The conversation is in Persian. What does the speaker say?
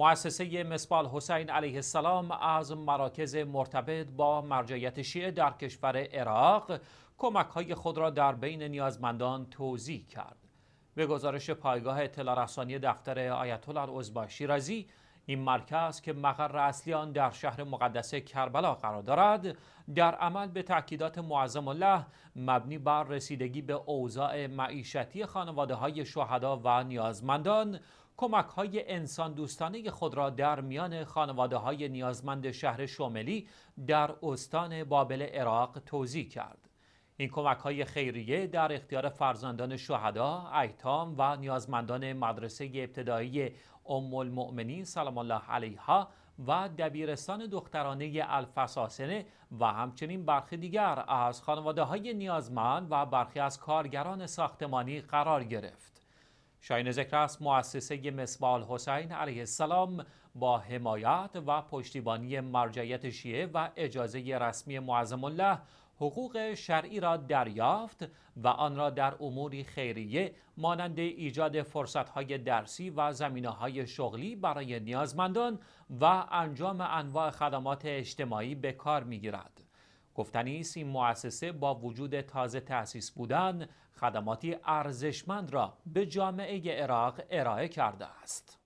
مؤسسه مسبال حسین علیه السلام از مراکز مرتبط با مرجعیت شیعه در کشور عراق کمک های خود را در بین نیازمندان توضیح کرد. به گزارش پایگاه اطلاع رسانی دفتر آیت الله شیرازی این مرکز که مقر اصلی آن در شهر مقدس کربلا قرار دارد در عمل به تأکیدات معظم الله مبنی بر رسیدگی به اوضاع معیشتی خانواده های شهدا و نیازمندان کمک های انسان دوستانه خود را در میان خانواده های نیازمند شهر شوملی در استان بابل عراق توضیح کرد. این کمک های خیریه در اختیار فرزندان شهدا، ایتام و نیازمندان مدرسه ابتدایی ام المؤمنین سلام الله علیها و دبیرستان دخترانه الفساسنه و همچنین برخی دیگر از خانواده های نیازمند و برخی از کارگران ساختمانی قرار گرفت. شاین ذکر است مؤسسه مسبال حسین علیه السلام با حمایت و پشتیبانی مرجعیت شیعه و اجازه رسمی معظم الله حقوق شرعی را دریافت و آن را در اموری خیریه مانند ایجاد فرصتهای درسی و زمینه شغلی برای نیازمندان و انجام انواع خدمات اجتماعی به کار می گیرد. گفتنی است این مؤسسه با وجود تازه تأسیس بودن خدماتی ارزشمند را به جامعه عراق ارائه کرده است